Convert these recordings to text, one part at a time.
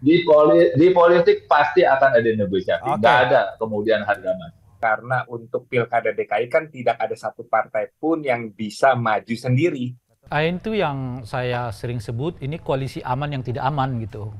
di poli, di politik pasti akan ada negosiasi. Okay. Nggak ada kemudian harga mati. Karena untuk pilkada DKI kan tidak ada satu partai pun yang bisa maju sendiri. Ain tuh yang saya sering sebut ini koalisi aman yang tidak aman gitu.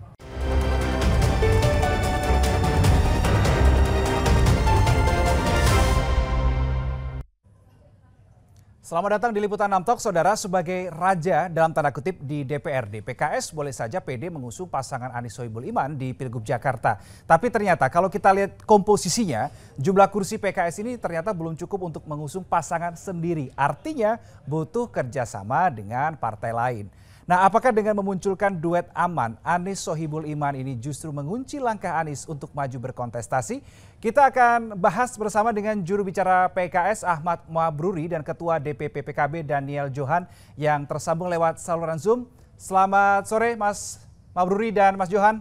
Selamat datang di Liputan 6 Saudara. Sebagai raja dalam tanda kutip di DPRD, PKS boleh saja PD mengusung pasangan Anies Soebul Iman di Pilgub Jakarta. Tapi ternyata kalau kita lihat komposisinya, jumlah kursi PKS ini ternyata belum cukup untuk mengusung pasangan sendiri. Artinya butuh kerjasama dengan partai lain. Nah, apakah dengan memunculkan duet aman, Anies Sohibul Iman ini justru mengunci langkah Anies untuk maju berkontestasi? Kita akan bahas bersama dengan juru bicara PKS Ahmad Mabruri dan Ketua DPP PKB Daniel Johan yang tersambung lewat saluran Zoom. Selamat sore Mas Mabruri dan Mas Johan.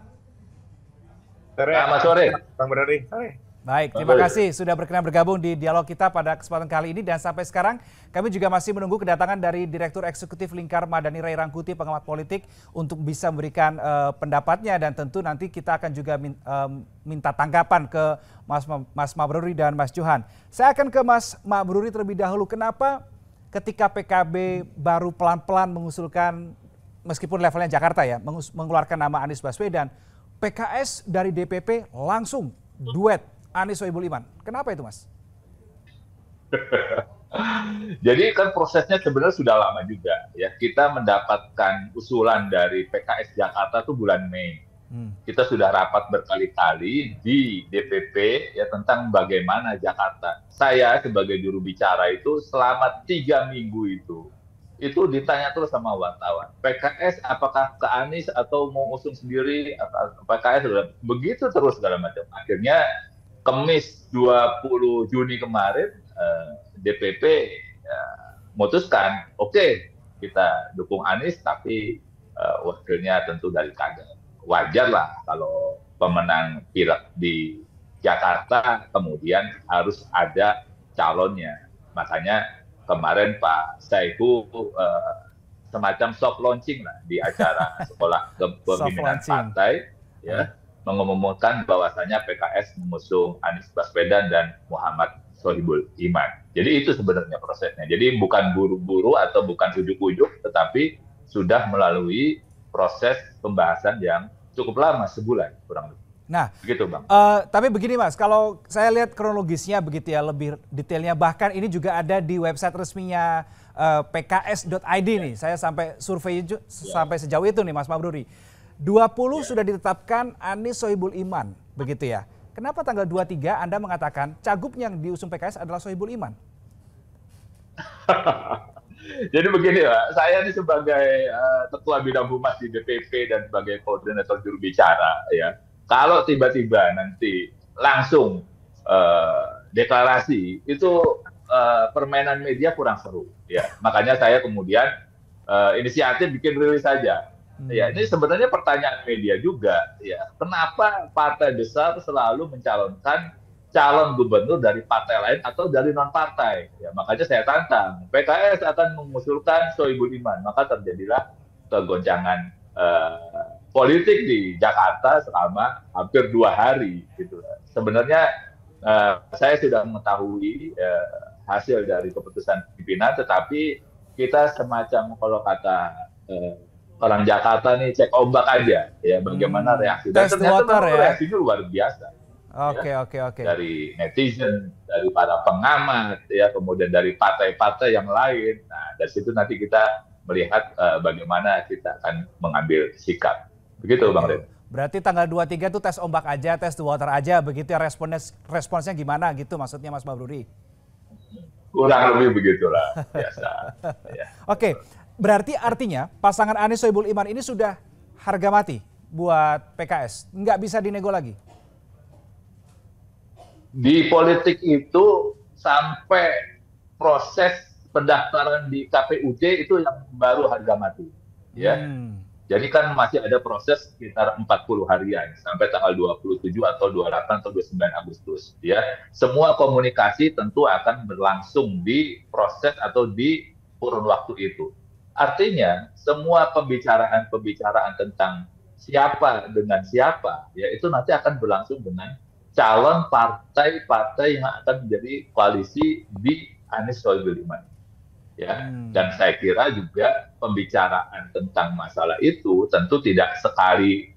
Selamat sore, Bang Sore. Baik, terima kasih sudah berkenan bergabung di dialog kita pada kesempatan kali ini dan sampai sekarang kami juga masih menunggu kedatangan dari Direktur Eksekutif Lingkar Madani Ray Rangkuti pengamat politik untuk bisa memberikan uh, pendapatnya dan tentu nanti kita akan juga min, uh, minta tanggapan ke Mas Mas Mabruri dan Mas Johan. Saya akan ke Mas Mabruri terlebih dahulu. Kenapa ketika PKB baru pelan-pelan mengusulkan meskipun levelnya Jakarta ya mengeluarkan nama Anies Baswedan, PKS dari DPP langsung duet Anies Soebul Iman. Kenapa itu, Mas? Jadi kan prosesnya sebenarnya sudah lama juga ya. Kita mendapatkan usulan dari PKS Jakarta tuh bulan Mei. Hmm. Kita sudah rapat berkali-kali di DPP ya tentang bagaimana Jakarta. Saya sebagai juru bicara itu selama tiga minggu itu itu ditanya terus sama wartawan. PKS apakah ke Anies atau mau usung sendiri? atau PKS begitu terus segala macam. Akhirnya Kemis 20 Juni kemarin eh, DPP eh, memutuskan oke okay, kita dukung Anies tapi eh, wakilnya tentu dari kader Wajar lah kalau pemenang pilek di Jakarta kemudian harus ada calonnya. Makanya kemarin Pak Saiku eh, semacam soft launching lah di acara sekolah kepemimpinan partai ya mengumumkan bahwasannya PKS mengusung Anies Baswedan dan Muhammad Sohibul Iman. Jadi itu sebenarnya prosesnya. Jadi bukan buru-buru atau bukan ujuk-ujuk, tetapi sudah melalui proses pembahasan yang cukup lama sebulan kurang lebih. Nah, begitu bang. Uh, tapi begini mas, kalau saya lihat kronologisnya begitu ya lebih detailnya. Bahkan ini juga ada di website resminya uh, eh, pks.id ya. nih. Saya sampai survei ya. sampai sejauh itu nih mas Mabruri. 20 ya. sudah ditetapkan Anies Sohibul Iman, begitu ya. Kenapa tanggal 23 Anda mengatakan cagup yang diusung PKS adalah Sohibul Iman? Jadi begini Pak, saya ini sebagai uh, ketua bidang humas di DPP dan sebagai koordinator juru bicara ya. Kalau tiba-tiba nanti langsung uh, deklarasi itu uh, permainan media kurang seru ya. Makanya saya kemudian uh, inisiatif bikin rilis saja Hmm. Ya, ini sebenarnya pertanyaan media juga ya. Kenapa partai besar selalu mencalonkan calon gubernur dari partai lain atau dari non partai. Ya, makanya saya tantang PKS akan mengusulkan Soebul Iman, maka terjadilah kegoncangan eh, politik di Jakarta selama hampir dua hari. Gitu. Sebenarnya eh, saya sudah mengetahui eh, hasil dari keputusan pimpinan, tetapi kita semacam kalau kata eh, orang Jakarta nih cek ombak aja ya bagaimana hmm. reaksi dan Test ternyata water, ya? reaksinya luar biasa. Oke okay, ya, oke okay, oke. Okay. Dari netizen, dari para pengamat ya, kemudian dari partai-partai yang lain. Nah, dari situ nanti kita melihat uh, bagaimana kita akan mengambil sikap. Begitu Bang iya. Red. Berarti tanggal 23 itu tes ombak aja, tes the water aja, begitu ya responnya responsnya gimana gitu maksudnya Mas Babrudi? Kurang lebih begitulah biasa. ya. Oke, okay. Berarti artinya pasangan Anies Soebul Iman ini sudah harga mati buat PKS, nggak bisa dinego lagi. Di politik itu sampai proses pendaftaran di KPUD itu yang baru harga mati, ya. Hmm. Jadi kan masih ada proses sekitar 40 harian sampai tanggal 27 atau 28 atau 29 Agustus ya. Semua komunikasi tentu akan berlangsung di proses atau di kurun waktu itu. Artinya semua pembicaraan-pembicaraan tentang siapa dengan siapa, ya itu nanti akan berlangsung dengan calon partai-partai yang akan menjadi koalisi di Anies Soebul Iman. Ya, hmm. dan saya kira juga pembicaraan tentang masalah itu tentu tidak sekali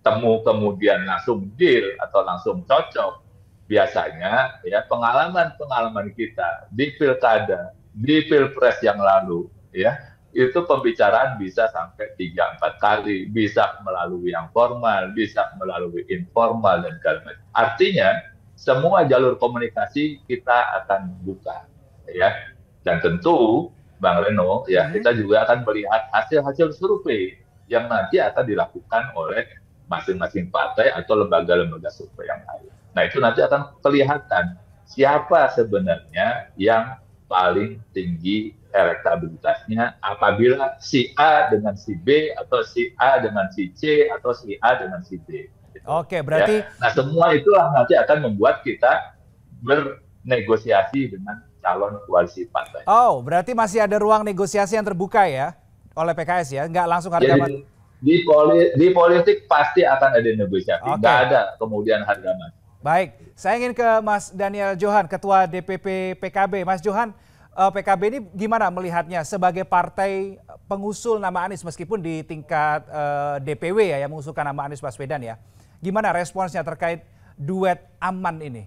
temu kemudian langsung deal atau langsung cocok. Biasanya ya pengalaman-pengalaman kita di pilkada, di pilpres yang lalu ya itu pembicaraan bisa sampai tiga empat kali, bisa melalui yang formal, bisa melalui informal dan segala Artinya semua jalur komunikasi kita akan buka, ya. Dan tentu Bang Reno, ya hmm. kita juga akan melihat hasil-hasil survei yang nanti akan dilakukan oleh masing-masing partai atau lembaga-lembaga survei yang lain. Nah itu nanti akan kelihatan siapa sebenarnya yang paling tinggi elektabilitasnya apabila si A dengan si B atau si A dengan si C atau si A dengan si D. Gitu. Oke, berarti ya. nah semua itulah nanti akan membuat kita bernegosiasi dengan calon koalisi partai. Oh, berarti masih ada ruang negosiasi yang terbuka ya oleh PKS ya, nggak langsung harga Jadi, mati. Di, poli, di politik pasti akan ada negosiasi, okay. nggak ada kemudian harga mati. Baik, saya ingin ke Mas Daniel Johan, Ketua DPP PKB. Mas Johan, uh, eh, PKB ini gimana melihatnya sebagai partai pengusul nama Anies meskipun di tingkat uh, eh, DPW ya yang mengusulkan nama Anies Baswedan ya. Gimana responsnya terkait duet aman ini?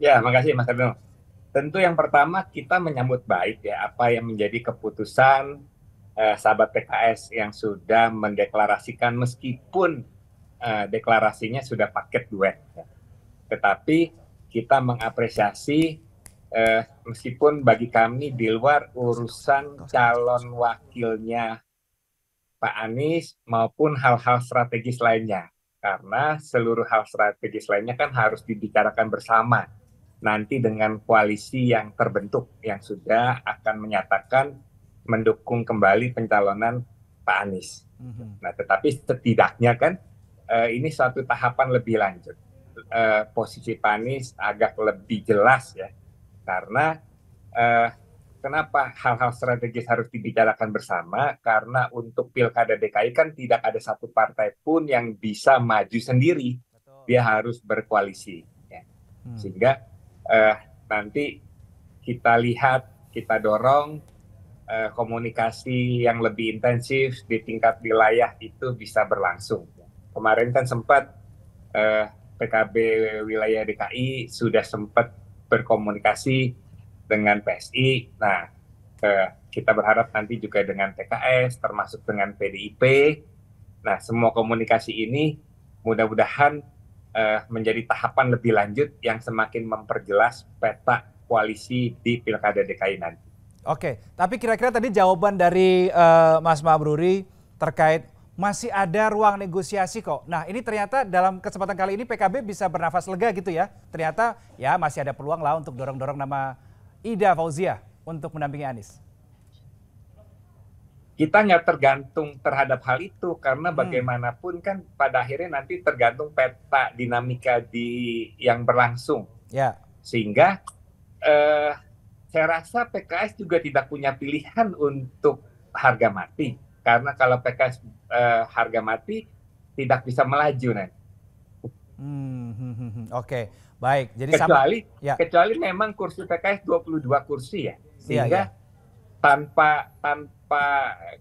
Ya, makasih Mas Arno. Tentu yang pertama kita menyambut baik ya apa yang menjadi keputusan eh, sahabat PKS yang sudah mendeklarasikan meskipun eh, deklarasinya sudah paket duet. Ya. Tetapi kita mengapresiasi eh, meskipun bagi kami di luar urusan calon wakilnya Pak Anies maupun hal-hal strategis lainnya. Karena seluruh hal strategis lainnya kan harus dibicarakan bersama nanti dengan koalisi yang terbentuk yang sudah akan menyatakan mendukung kembali pencalonan Pak Anies. Mhm. Nah, tetapi setidaknya kan eh, ini suatu tahapan lebih lanjut. Eh, posisi Pak Anies agak lebih jelas ya karena eh, kenapa hal-hal strategis harus dibicarakan bersama karena untuk pilkada DKI kan tidak ada satu partai pun yang bisa maju sendiri dia harus berkoalisi ya. hmm. sehingga eh, nanti kita lihat kita dorong eh, komunikasi yang lebih intensif di tingkat wilayah itu bisa berlangsung kemarin kan sempat eh, PKB wilayah DKI sudah sempat berkomunikasi dengan PSI. Nah, eh, kita berharap nanti juga dengan PKS, termasuk dengan PDIP. Nah, semua komunikasi ini mudah-mudahan eh, menjadi tahapan lebih lanjut yang semakin memperjelas peta koalisi di Pilkada DKI nanti. Oke, tapi kira-kira tadi jawaban dari uh, Mas Mabruri terkait masih ada ruang negosiasi kok. Nah ini ternyata dalam kesempatan kali ini PKB bisa bernafas lega gitu ya. Ternyata ya masih ada peluang lah untuk dorong-dorong nama Ida Fauzia untuk mendampingi Anies. Kita nggak tergantung terhadap hal itu karena hmm. bagaimanapun kan pada akhirnya nanti tergantung peta dinamika di yang berlangsung. Ya. Sehingga eh, saya rasa PKS juga tidak punya pilihan untuk harga mati karena kalau PKS eh, harga mati tidak bisa melaju nih. Hmm, hmm, hmm, hmm. Oke, okay. baik. Jadi kecuali sama, ya. kecuali memang kursi PKS 22 kursi ya, iya, sehingga ya, ya. tanpa tanpa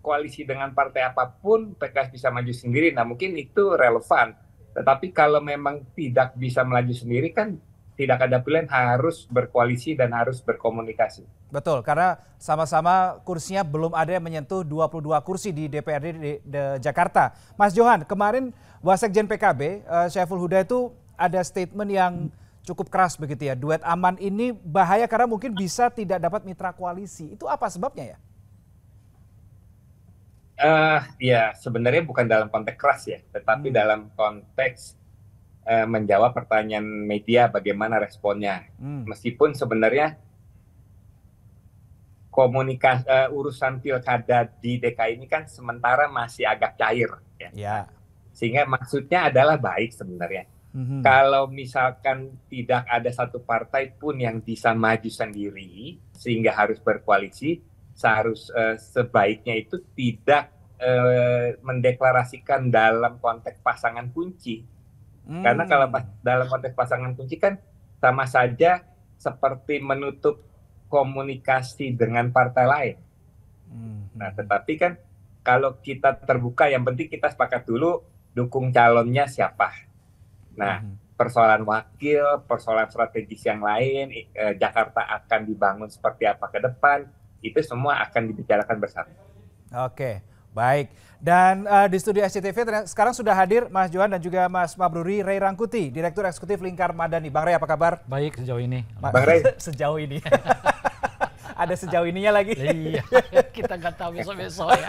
koalisi dengan partai apapun PKS bisa maju sendiri. Nah mungkin itu relevan. Tetapi kalau memang tidak bisa melaju sendiri kan tidak ada pilihan harus berkoalisi dan harus berkomunikasi. Betul, karena sama-sama kursinya belum ada yang menyentuh 22 kursi di DPRD di, di Jakarta. Mas Johan, kemarin Wasekjen PKB uh, eh, Syaiful Huda itu ada statement yang cukup keras begitu ya. Duet aman ini bahaya karena mungkin bisa tidak dapat mitra koalisi. Itu apa sebabnya ya? Uh, ya sebenarnya bukan dalam konteks keras ya, tetapi hmm. dalam konteks uh, menjawab pertanyaan media bagaimana responnya. Hmm. Meskipun sebenarnya komunikasi uh, urusan pilkada di DKI ini kan sementara masih agak cair ya. Yeah. Sehingga maksudnya adalah baik sebenarnya. Mm-hmm. Kalau misalkan tidak ada satu partai pun yang bisa maju sendiri sehingga harus berkoalisi, seharus uh, sebaiknya itu tidak uh, mendeklarasikan dalam konteks pasangan kunci Hmm. Karena kalau hmm. dalam konteks pasangan kunci kan sama saja seperti menutup komunikasi dengan partai lain. Hmm. Nah, tetapi kan kalau kita terbuka, yang penting kita sepakat dulu dukung calonnya siapa. Nah, hmm. persoalan wakil, persoalan strategis yang lain, eh, Jakarta akan dibangun seperti apa ke depan, itu semua akan dibicarakan bersama. Oke. Okay. Baik, dan uh, di studio SCTV sekarang sudah hadir Mas Johan dan juga Mas Mabruri Ray Rangkuti, Direktur Eksekutif Lingkar Madani. Bang Ray apa kabar? Baik sejauh ini. Ma Bang Ray. sejauh ini. Ada sejauh ininya lagi. iya, kita nggak tahu besok-besok ya.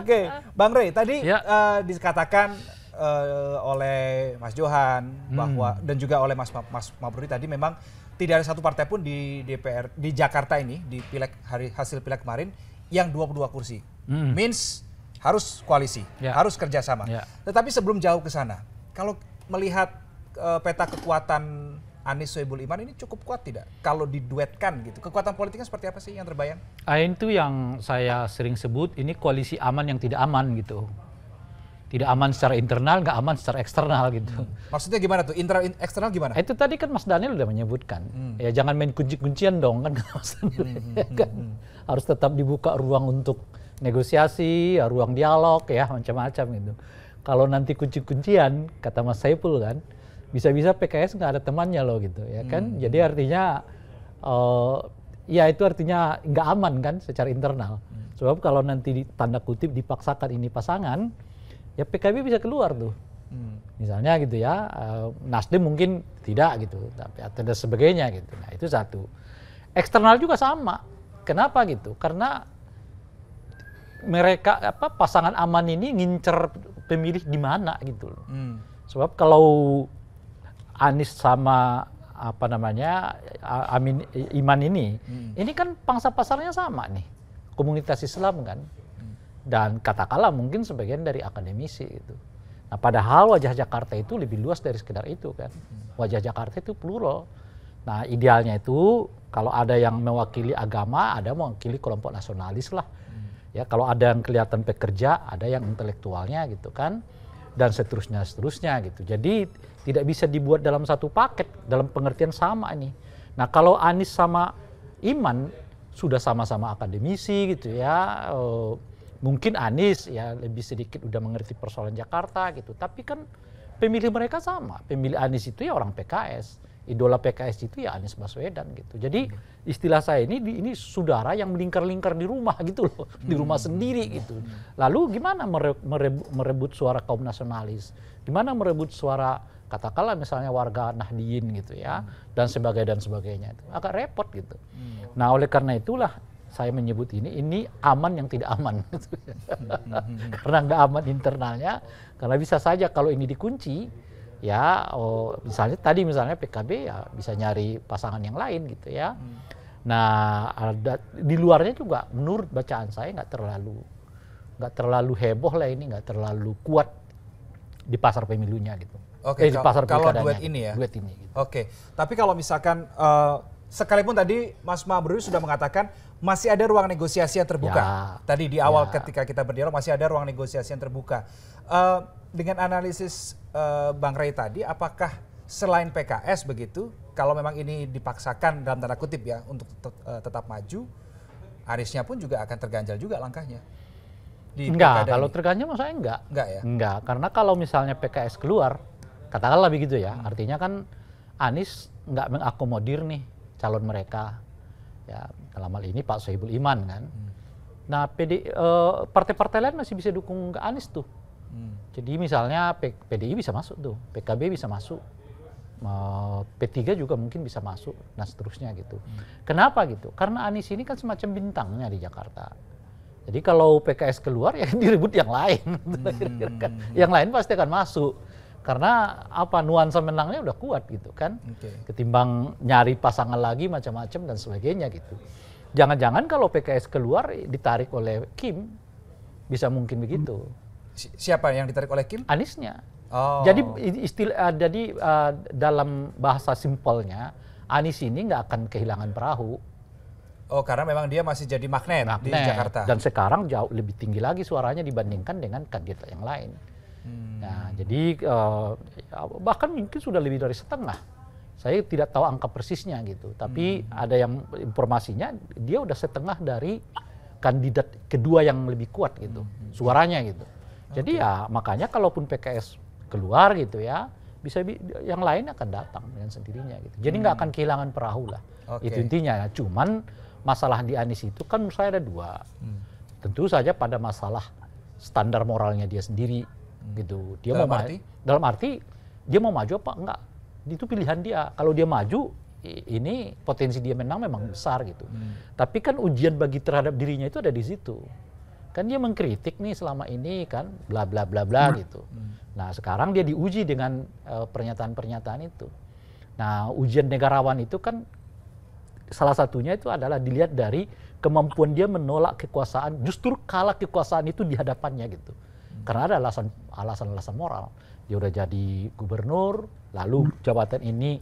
Oke, okay. Bang Ray tadi ya. uh, dikatakan uh, oleh Mas Johan hmm. bahwa dan juga oleh Mas Mas Mabruri tadi memang tidak ada satu partai pun di DPR di Jakarta ini di pilek hari hasil pilek kemarin yang 22 kursi Mm. Means harus koalisi, yeah. harus kerjasama. Yeah. Tetapi sebelum jauh ke sana, kalau melihat uh, peta kekuatan Anies Soebul Iman ini cukup kuat tidak? Kalau diduetkan gitu, kekuatan politiknya seperti apa sih yang terbayang? Itu yang saya sering sebut, ini koalisi aman yang tidak aman gitu. Tidak aman secara internal, nggak aman secara eksternal gitu. Hmm. Maksudnya gimana tuh? Internal eksternal gimana? Itu tadi kan Mas Daniel udah menyebutkan. Hmm. Ya jangan main kunci-kuncian dong kan Mas Daniel. Hmm hmm, hmm, kan hmm, hmm. Harus tetap dibuka ruang untuk negosiasi, ya ruang dialog ya macam-macam gitu. Kalau nanti kunci-kuncian kata Mas Saiful kan, bisa-bisa PKS nggak ada temannya loh gitu ya hmm. kan. Hmm. Jadi artinya uh, ya itu artinya nggak aman kan secara internal. Hmm. Sebab kalau nanti di tanda kutip dipaksakan ini pasangan, ya PKB bisa keluar tuh. Hmm. Misalnya gitu ya, uh, Nasdem mungkin tidak gitu, tapi dan sebagainya gitu. Nah itu satu. Eksternal juga sama. Kenapa gitu? Karena mereka apa pasangan aman ini ngincer pemilih di mana gitu loh. Hmm. Sebab kalau Anies sama apa namanya Amin Iman ini, hmm. ini kan pangsa pasarnya sama nih, komunitas Islam kan. Hmm. Dan katakanlah mungkin sebagian dari akademisi itu. Nah, padahal wajah Jakarta itu lebih luas dari sekedar itu kan. Hmm. Wajah Jakarta itu plural. Nah, idealnya itu kalau ada yang mewakili agama, ada mewakili kelompok nasionalis lah ya kalau ada yang kelihatan pekerja ada yang intelektualnya gitu kan dan seterusnya seterusnya gitu jadi tidak bisa dibuat dalam satu paket dalam pengertian sama ini. nah kalau Anies sama Iman sudah sama-sama akademisi gitu ya eh, mungkin Anies ya lebih sedikit udah mengerti persoalan Jakarta gitu tapi kan pemilih mereka sama pemilih Anies itu ya orang PKS idola PKS itu ya Anies Baswedan gitu. Jadi istilah saya ini ini saudara yang melingkar-lingkar di rumah gitu loh, di rumah hmm. sendiri gitu. Hmm. Lalu gimana merebut, merebut suara kaum nasionalis? Gimana merebut suara katakanlah misalnya warga Nahdiyin gitu ya hmm. dan sebagainya dan sebagainya itu agak repot gitu. Nah, oleh karena itulah saya menyebut ini ini aman yang tidak aman gitu. karena nggak aman internalnya karena bisa saja kalau ini dikunci ya oh, misalnya tadi misalnya PKB ya bisa nyari pasangan yang lain gitu ya. Hmm. Nah ada di luarnya juga menurut bacaan saya nggak terlalu nggak terlalu heboh lah ini nggak terlalu kuat di pasar pemilunya gitu. Oke. Okay, eh, di pasar kalau duet ini ya. Duet ini. Gitu. Oke. Okay. Tapi kalau misalkan uh, sekalipun tadi Mas Mabrur sudah mengatakan masih ada ruang negosiasi yang terbuka. Ya, tadi di awal ya. ketika kita berdialog masih ada ruang negosiasi yang terbuka. Uh, dengan analisis Eh, Bang Ray tadi, apakah selain PKS begitu, kalau memang ini dipaksakan dalam tanda kutip ya untuk eh, tetap maju, Aniesnya pun juga akan terganjal juga langkahnya. Di enggak, kalau ini. terganjal maksudnya enggak. Enggak ya? Enggak, karena kalau misalnya PKS keluar, katakanlah begitu ya, hmm. artinya kan Anies enggak mengakomodir nih calon mereka. Ya, dalam hal ini Pak Soebul Iman kan. Hmm. Nah, PD eh, partai-partai lain masih bisa dukung ke Anies tuh jadi misalnya PDI bisa masuk tuh, PKB bisa masuk, eh, P3 juga mungkin bisa masuk, dan seterusnya gitu. Hmm. Kenapa gitu? Karena Anies ini kan semacam bintangnya di Jakarta. Jadi kalau PKS keluar ya direbut yang lain, hmm. yang lain pasti akan masuk. Karena apa nuansa menangnya udah kuat gitu kan, okay. ketimbang nyari pasangan lagi macam-macam dan sebagainya gitu. Jangan-jangan kalau PKS keluar ditarik oleh Kim, bisa mungkin begitu. Hmm Siapa yang ditarik oleh Kim? Aniesnya. Oh. Jadi istilah eh, jadi uh, dalam bahasa simpelnya Anies ini nggak akan kehilangan perahu. Oh, karena memang dia masih jadi magnet, magnet di Jakarta. Dan sekarang jauh lebih tinggi lagi suaranya dibandingkan dengan kandidat yang lain. Hmm. Nah, jadi uh, bahkan mungkin sudah lebih dari setengah. Saya tidak tahu angka persisnya gitu, tapi hmm. ada yang informasinya dia udah setengah dari kandidat kedua yang lebih kuat gitu, hmm. suaranya gitu. Jadi ya makanya kalaupun PKS keluar gitu ya, bisa bi yang lain akan datang dengan sendirinya gitu. Jadi nggak hmm. akan kehilangan perahu lah. Okay. Itu intinya. Cuman masalah di Anies itu kan saya ada dua. Hmm. Tentu saja pada masalah standar moralnya dia sendiri hmm. gitu. Dia dalam mau arti? dalam arti dia mau maju apa enggak? Itu pilihan dia. Kalau dia maju ini potensi dia menang memang hmm. besar gitu. Hmm. Tapi kan ujian bagi terhadap dirinya itu ada di situ kan dia mengkritik nih selama ini kan bla bla bla bla hmm. gitu. Hmm. Nah sekarang dia diuji dengan eh, pernyataan-pernyataan uh, itu. Nah ujian negarawan itu kan salah satunya itu adalah dilihat dari kemampuan dia menolak kekuasaan justru kalah kekuasaan itu di hadapannya gitu. Hmm. Karena ada alasan alasan moral. Dia udah jadi gubernur, lalu jabatan ini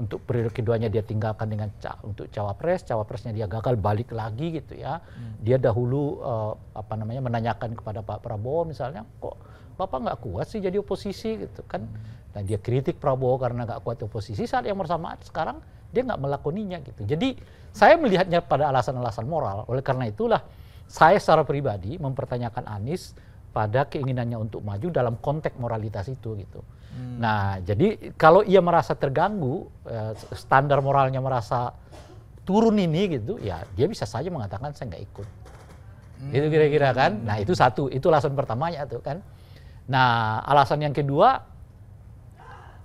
untuk periode keduanya dia tinggalkan dengan ca untuk cawapres, cawapresnya dia gagal balik lagi gitu ya. Hmm. Dia dahulu uh, apa namanya menanyakan kepada Pak Prabowo misalnya, kok Bapak nggak kuat sih jadi oposisi gitu kan. Hmm. Dan dia kritik Prabowo karena nggak kuat oposisi saat yang bersamaan sekarang dia nggak melakoninya gitu. Jadi saya melihatnya pada alasan-alasan moral. Oleh karena itulah saya secara pribadi mempertanyakan Anies pada keinginannya untuk maju dalam konteks moralitas itu gitu. Hmm. Nah, jadi kalau ia merasa terganggu, eh, standar moralnya merasa turun ini gitu, ya dia bisa saja mengatakan saya nggak ikut. Hmm. Itu kira-kira kan. Nah, itu satu, itu alasan pertamanya tuh kan. Nah, alasan yang kedua,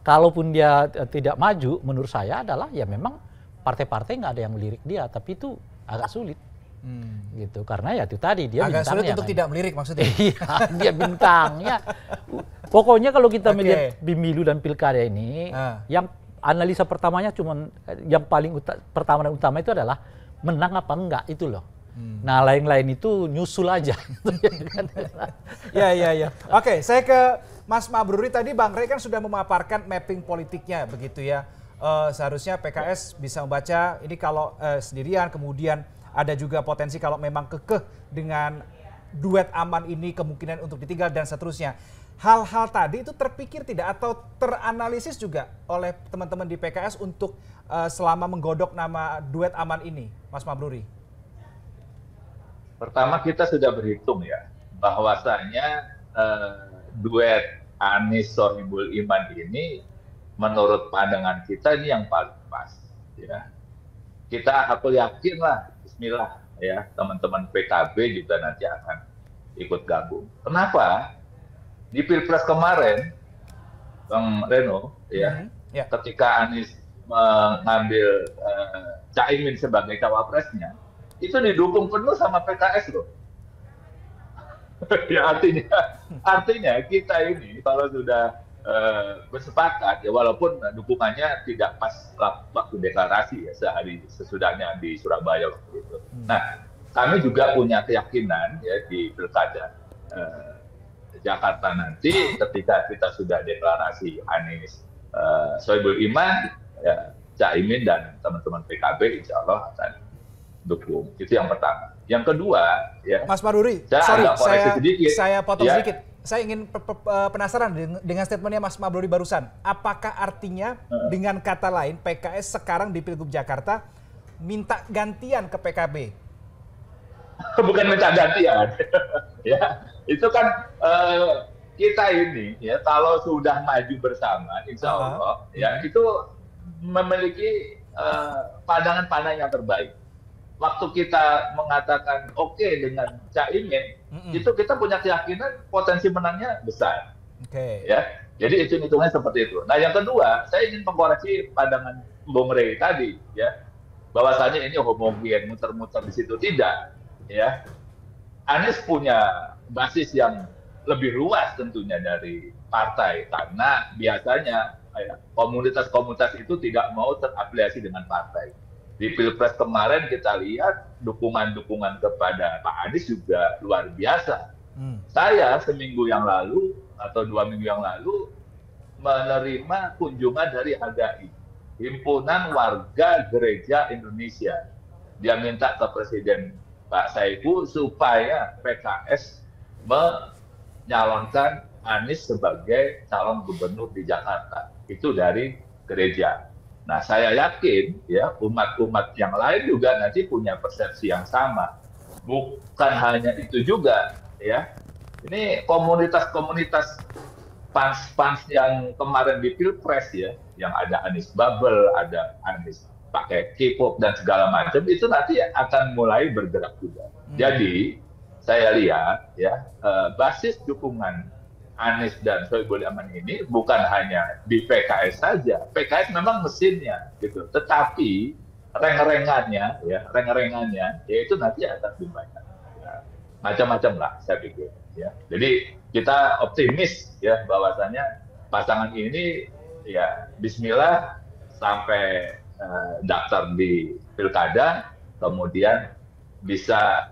kalaupun dia tidak maju, menurut saya adalah ya memang partai-partai nggak ada yang melirik dia, tapi itu agak sulit. Hmm. gitu karena ya itu tadi dia agak sulit untuk kan. tidak melirik maksudnya dia dia bintangnya Pokoknya kalau kita okay. melihat pemilu dan pilkada ini, uh. yang analisa pertamanya cuma yang paling uta pertama dan utama itu adalah menang apa enggak itu loh. Hmm. Nah lain-lain itu nyusul aja. ya ya ya. Oke, okay, saya ke Mas Mabruri tadi Bang Rey kan sudah memaparkan mapping politiknya begitu ya. Uh, seharusnya PKS bisa membaca ini kalau uh, sendirian kemudian ada juga potensi kalau memang kekeh dengan duet aman ini kemungkinan untuk ditinggal dan seterusnya hal-hal tadi itu terpikir tidak atau teranalisis juga oleh teman-teman di PKS untuk uh, selama menggodok nama duet aman ini, Mas Mabruri? Pertama kita sudah berhitung ya bahwasanya uh, duet Anies Sohibul Iman ini menurut pandangan kita ini yang paling pas ya. Kita aku yakin lah bismillah ya teman-teman PKB juga nanti akan ikut gabung. Kenapa? di pilpres kemarin, Bang Reno, ya, mm -hmm. yeah. ketika Anies mengambil uh, Caimin sebagai cawapresnya, itu didukung penuh sama PKS loh. ya artinya, artinya kita ini kalau sudah uh, bersepakat ya walaupun dukungannya tidak pas waktu deklarasi ya sehari sesudahnya di Surabaya waktu itu. Hmm. Nah, kami juga punya keyakinan ya di pilkada. Uh, Jakarta nanti ketika kita sudah deklarasi Anies uh, Soebul Iman, ya, Cak Imin dan teman-teman PKB insya Allah akan dukung. Itu yang pertama. Yang kedua, ya. Mas Maruri, saya sorry, saya, sedikit. saya potong ya. sedikit. Saya ingin eh, penasaran dengan statementnya Mas Maruri barusan. Apakah artinya dengan kata lain PKS sekarang di Pilgub Jakarta minta gantian ke PKB bukan minta gantian. ya, itu kan uh, kita ini ya kalau sudah maju bersama, insya Allah uh -huh. ya itu memiliki eh, pandangan-pandangan uh, yang terbaik. Waktu kita mengatakan oke okay dengan caimin, mm -mm. itu kita punya keyakinan potensi menangnya besar. Oke. Okay. Ya, jadi itu hitungnya seperti itu. Nah yang kedua, saya ingin mengkoreksi pandangan Bung Rey tadi ya bahwasannya ini homogen muter-muter di situ tidak ya Anies punya basis yang lebih luas tentunya dari partai karena biasanya eh, komunitas-komunitas itu tidak mau terafiliasi dengan partai. Di pilpres kemarin kita lihat dukungan-dukungan kepada Pak Anies juga luar biasa. Hmm. Saya seminggu yang lalu atau dua minggu yang lalu menerima kunjungan dari HGI, himpunan warga gereja Indonesia. Dia minta ke Presiden Pak Saiku supaya PKS menyalonkan Anies sebagai calon gubernur di Jakarta. Itu dari gereja. Nah, saya yakin ya umat-umat yang lain juga nanti punya persepsi yang sama. Bukan hanya itu juga ya. Ini komunitas-komunitas pans-pans yang kemarin di Pilpres ya, yang ada Anies Bubble ada Anies pakai K-pop dan segala macam itu nanti akan mulai bergerak juga. Hmm. Jadi saya lihat ya eh, basis dukungan Anies dan Soebul Aman ini bukan hanya di PKS saja. PKS memang mesinnya gitu. Tetapi reng-rengannya ya, reng-rengannya yaitu nanti akan lebih banyak. Ya. Macam-macam lah saya pikir ya. Jadi kita optimis ya bahwasanya pasangan ini ya bismillah sampai Eh, daftar di pilkada, kemudian bisa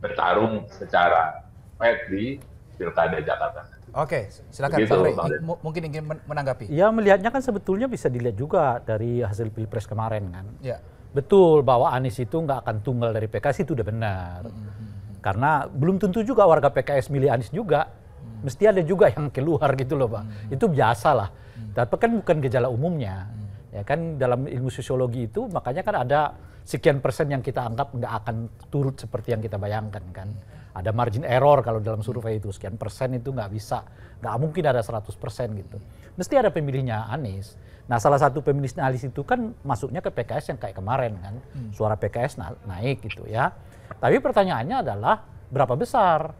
bertarung secara fair di pilkada Jakarta. Oke, silakan Begitu, Pak Rey. Mungkin ingin menanggapi. Ya melihatnya kan sebetulnya bisa dilihat juga dari hasil pilpres kemarin kan. Ya. Betul bahwa Anies itu nggak akan tunggal dari PKS itu udah benar. Mm -hmm. Karena belum tentu juga warga PKS milih Anies juga. Hmm. Mesti ada juga yang keluar gitu loh Pak. Mm -hmm. Itu biasa lah. Mm. Tapi kan bukan gejala umumnya ya kan dalam ilmu sosiologi itu makanya kan ada sekian persen yang kita anggap nggak akan turut seperti yang kita bayangkan kan ada margin error kalau dalam survei itu sekian persen itu nggak bisa nggak mungkin ada 100 persen gitu mesti ada pemilihnya Anies nah salah satu pemilihnya Anies itu kan masuknya ke PKS yang kayak kemarin kan hmm. suara PKS na naik gitu ya tapi pertanyaannya adalah berapa besar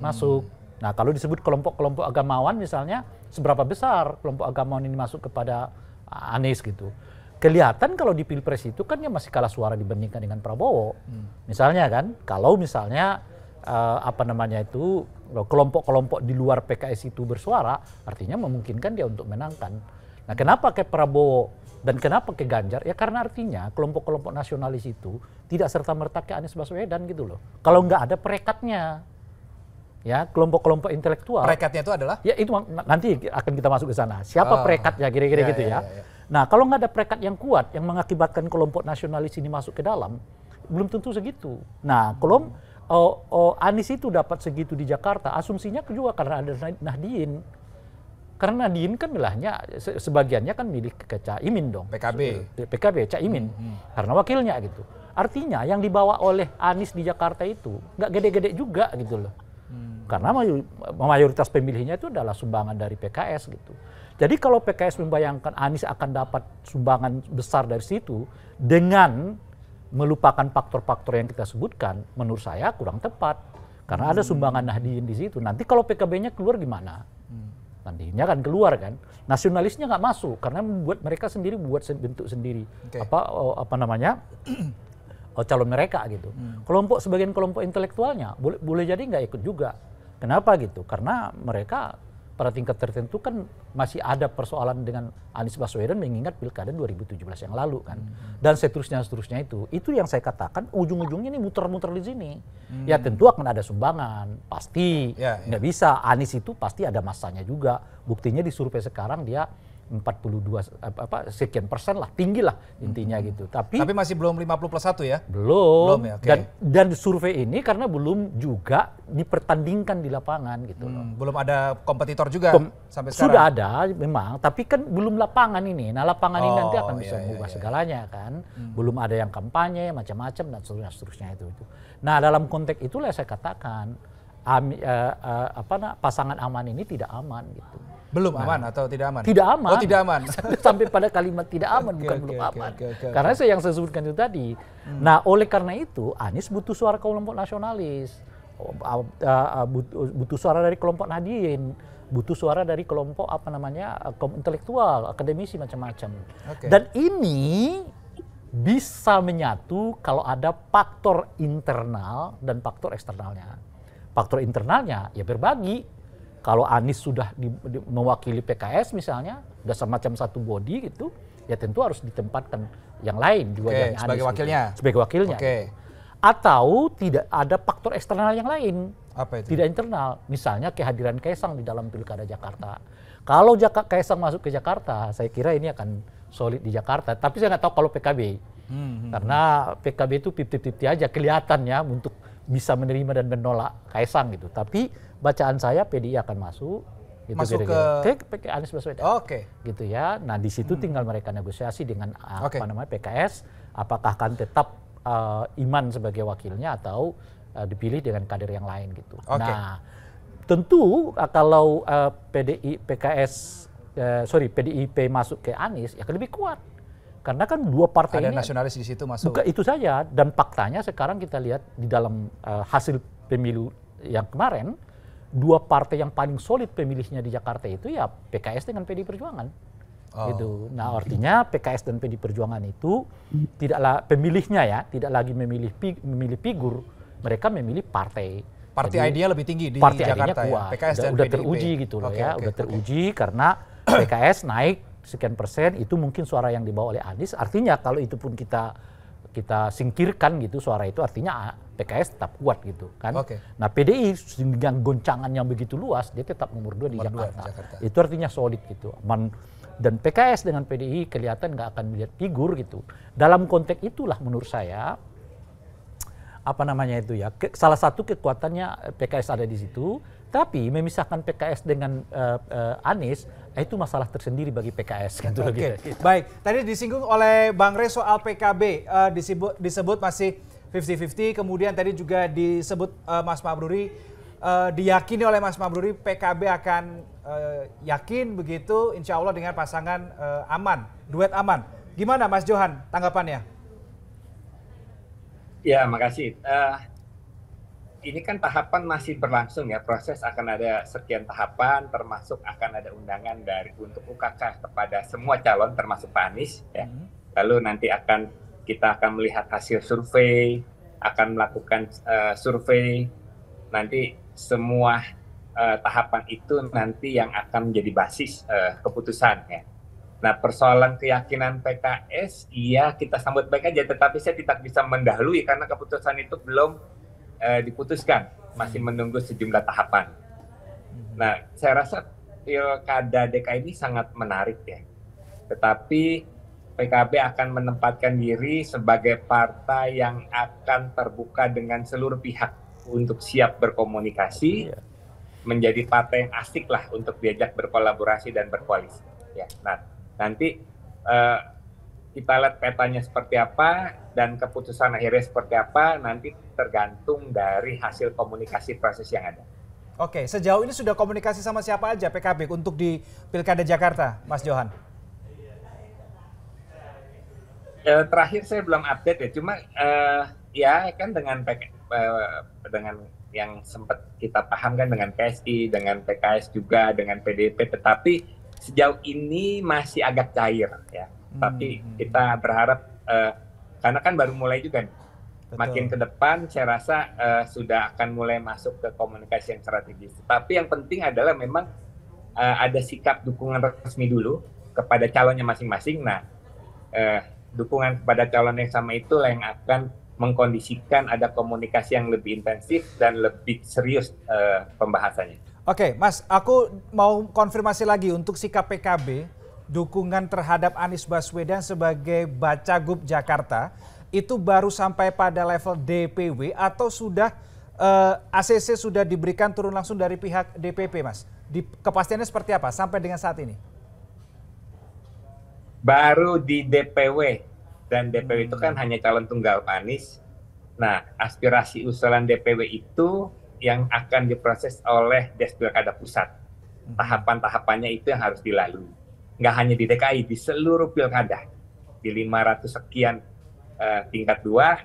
masuk hmm. nah kalau disebut kelompok-kelompok agamawan misalnya seberapa besar kelompok agamawan ini masuk kepada Anies gitu. Kelihatan kalau di pilpres itu kan ya masih kalah suara dibandingkan dengan Prabowo. Hmm. Misalnya kan, kalau misalnya uh, apa namanya itu kelompok-kelompok di luar PKS itu bersuara, artinya memungkinkan dia untuk menangkan. Nah, kenapa ke Prabowo dan kenapa ke Ganjar? Ya karena artinya kelompok-kelompok nasionalis itu tidak serta merta ke Anies Baswedan gitu loh. Kalau nggak ada perekatnya ya kelompok-kelompok intelektual. Perekatnya itu adalah? Ya itu nanti akan kita masuk ke sana. Siapa oh. perekatnya kira-kira ya, gitu ya, ya. ya. ya, Nah kalau nggak ada perekat yang kuat yang mengakibatkan kelompok nasionalis ini masuk ke dalam, belum tentu segitu. Nah kalau hmm. oh, oh, Anies itu dapat segitu di Jakarta, asumsinya juga karena ada Nahdien. Karena Nahdien kan milahnya sebagiannya kan milik ke Caimin dong. PKB. PKB Caimin. Hmm, hmm. Karena wakilnya gitu. Artinya yang dibawa oleh Anies di Jakarta itu nggak gede-gede juga gitu loh karena mayoritas pemilihnya itu adalah sumbangan dari PKS gitu. Jadi kalau PKS membayangkan Anies akan dapat sumbangan besar dari situ dengan melupakan faktor-faktor yang kita sebutkan, menurut saya kurang tepat. Karena hmm. ada sumbangan Nahdien di situ. Nanti kalau PKB-nya keluar gimana? Hmm. Nantinya kan keluar kan. Nasionalisnya nggak masuk karena membuat mereka sendiri buat bentuk sendiri okay. apa oh, apa namanya calon mereka gitu. Hmm. Kelompok sebagian kelompok intelektualnya boleh boleh jadi nggak ikut juga Kenapa gitu? Karena mereka pada tingkat tertentu kan masih ada persoalan dengan Anies Baswedan mengingat pilkada 2017 yang lalu kan hmm. dan seterusnya seterusnya itu itu yang saya katakan ujung-ujungnya ini muter-muter di sini hmm. ya tentu akan ada sumbangan pasti ya, ya. nggak bisa Anies itu pasti ada masanya juga buktinya di survei sekarang dia 42 apa apa sekian persen lah, tinggi lah intinya hmm. gitu. Tapi Tapi masih belum 50 plus satu ya? Belum. belum ya, okay. Dan dan survei ini karena belum juga dipertandingkan di lapangan gitu hmm, loh. Belum ada kompetitor juga Kom sampai sekarang. Sudah ada memang, tapi kan belum lapangan ini. Nah, lapangan oh, ini nanti oh, akan bisa iya, iya mengubah iya, iya. segalanya kan. Hmm. Belum ada yang kampanye macam-macam dan seterusnya, seterusnya itu itu. Nah, dalam konteks itulah saya katakan Ami, uh, uh, apa nah, pasangan aman ini tidak aman gitu. Belum nah, aman atau tidak aman? Tidak aman. Oh, tidak aman. Sampai pada kalimat tidak aman okay, bukan okay, belum okay, aman. Okay, okay, okay. Karena saya yang saya sebutkan itu tadi. Hmm. Nah, oleh karena itu Anies butuh suara kelompok nasionalis. Oh, butuh suara dari kelompok Nadiin, butuh suara dari kelompok apa namanya? Eh, intelektual, akademisi macam-macam. Okay. Dan ini bisa menyatu kalau ada faktor internal dan faktor eksternalnya. Faktor internalnya ya berbagi kalau Anies sudah di, di, mewakili PKS misalnya, udah semacam satu body gitu, ya tentu harus ditempatkan yang lain juga wajahnya okay, sebagai Anies. Gitu. Wakilnya. Gitu. Sebagai wakilnya. okay. Atau tidak ada faktor eksternal yang lain. Apa itu? Tidak internal. Misalnya kehadiran Kaisang di dalam Pilkada Jakarta. Kalau Jaka, Kaisang masuk ke Jakarta, saya kira ini akan solid di Jakarta. Tapi saya nggak tahu kalau PKB. Hmm, hmm, hmm, Karena PKB itu 50-50 aja kelihatannya untuk bisa menerima dan menolak Kaisang gitu. Tapi bacaan saya PDI akan masuk gitu masuk kira-kira. ke, ke, Anies Baswedan. Oke. Okay. Gitu ya. Nah, di situ hmm. tinggal mereka negosiasi dengan okay. Ah, apa namanya PKS apakah akan tetap uh, Iman sebagai wakilnya atau uh, dipilih dengan kader yang lain gitu. Okay. Nah, tentu uh, kalau uh, PDI PKS uh, eh, sorry PDIP masuk ke Anies ya akan lebih kuat karena kan dua partai ada ini nasionalis di situ masuk Buka itu saja dan faktanya sekarang kita lihat di dalam uh, hasil pemilu yang kemarin dua partai yang paling solid pemilihnya di Jakarta itu ya PKS dengan PD Perjuangan. Oh. Gitu. Nah, artinya PKS dan PD Perjuangan itu tidaklah pemilihnya ya, tidak lagi memilih memilih figur, mereka memilih partai. Partai Jadi, idea lebih tinggi di partai Jakarta ya, kuat. ya. PKS udah, dan udah PDIP. teruji gitu loh ya, okay, udah teruji karena PKS naik sekian persen itu mungkin suara yang dibawa oleh Anies. Artinya kalau itu pun kita kita singkirkan gitu suara itu artinya PKS tetap kuat gitu kan. Okay. Nah PDI dengan goncangan yang begitu luas dia tetap nomor dua di Jakarta. Dua, Jakarta. Itu artinya solid gitu. Man, dan PKS dengan PDI kelihatan nggak akan melihat figur gitu. Dalam konteks itulah menurut saya apa namanya itu ya ke, salah satu kekuatannya eh, PKS ada di situ. Tapi memisahkan PKS dengan uh, uh, Anies itu masalah tersendiri bagi PKS gitu okay. Gitu. Baik, tadi disinggung oleh Bang Rey soal PKB uh, disebut disebut masih 50-50 kemudian tadi juga disebut uh, Mas Mabruri uh, diyakini oleh Mas Mabruri PKB akan uh, yakin begitu insya Allah dengan pasangan uh, aman, duet aman. Gimana Mas Johan tanggapannya? Ya makasih. Uh, ini kan tahapan masih berlangsung ya proses akan ada sekian tahapan termasuk akan ada undangan dari untuk UKK kepada semua calon termasuk Pak Anies ya. Hmm. Lalu nanti akan kita akan melihat hasil survei, akan melakukan uh, survei. Nanti semua uh, tahapan itu nanti yang akan menjadi basis uh, keputusannya. Nah, persoalan keyakinan PKS, iya kita sambut baik aja, tetapi saya tidak bisa mendahului karena keputusan itu belum uh, diputuskan, masih menunggu sejumlah tahapan. Nah, saya rasa pilkada DKI ini sangat menarik ya, tetapi PKB akan menempatkan diri sebagai partai yang akan terbuka dengan seluruh pihak untuk siap berkomunikasi, iya. menjadi partai yang asik lah untuk diajak berkolaborasi dan berkoalisi. Ya, nah nanti uh, kita lihat petanya seperti apa dan keputusan akhirnya seperti apa nanti tergantung dari hasil komunikasi proses yang ada. Oke, sejauh ini sudah komunikasi sama siapa aja PKB untuk di Pilkada Jakarta, Mas Johan? eh, terakhir saya belum update ya, cuma eh, ya kan dengan PK, eh, dengan yang sempat kita paham kan dengan PSI, dengan PKS juga, dengan PDP, tetapi sejauh ini masih agak cair ya. Hmm. Tapi hmm, hmm. kita berharap eh, karena kan baru mulai juga nih. Betul. Makin ke depan saya rasa uh, sudah akan mulai masuk ke komunikasi yang strategis. Tapi yang penting adalah memang uh, ada sikap dukungan resmi dulu kepada calonnya masing-masing. Nah, uh, dukungan kepada calon yang sama itulah yang akan mengkondisikan ada komunikasi yang lebih intensif dan lebih serius uh, pembahasannya. Oke, okay, Mas, aku mau konfirmasi lagi untuk sikap PKB dukungan terhadap Anies Baswedan sebagai baca gub Jakarta itu baru sampai pada level DPW atau sudah uh, eh, ACC sudah diberikan turun langsung dari pihak DPP, Mas? Di, kepastiannya seperti apa sampai dengan saat ini? baru di DPW dan DPW itu hmm. kan hanya calon tunggal Anies. Nah, aspirasi usulan DPW itu yang akan diproses oleh pilkada Pusat. Hmm. Tahapan-tahapannya itu yang harus dilalui. Nggak hanya di DKI, di seluruh pilkada. Di 500 sekian eh, tingkat dua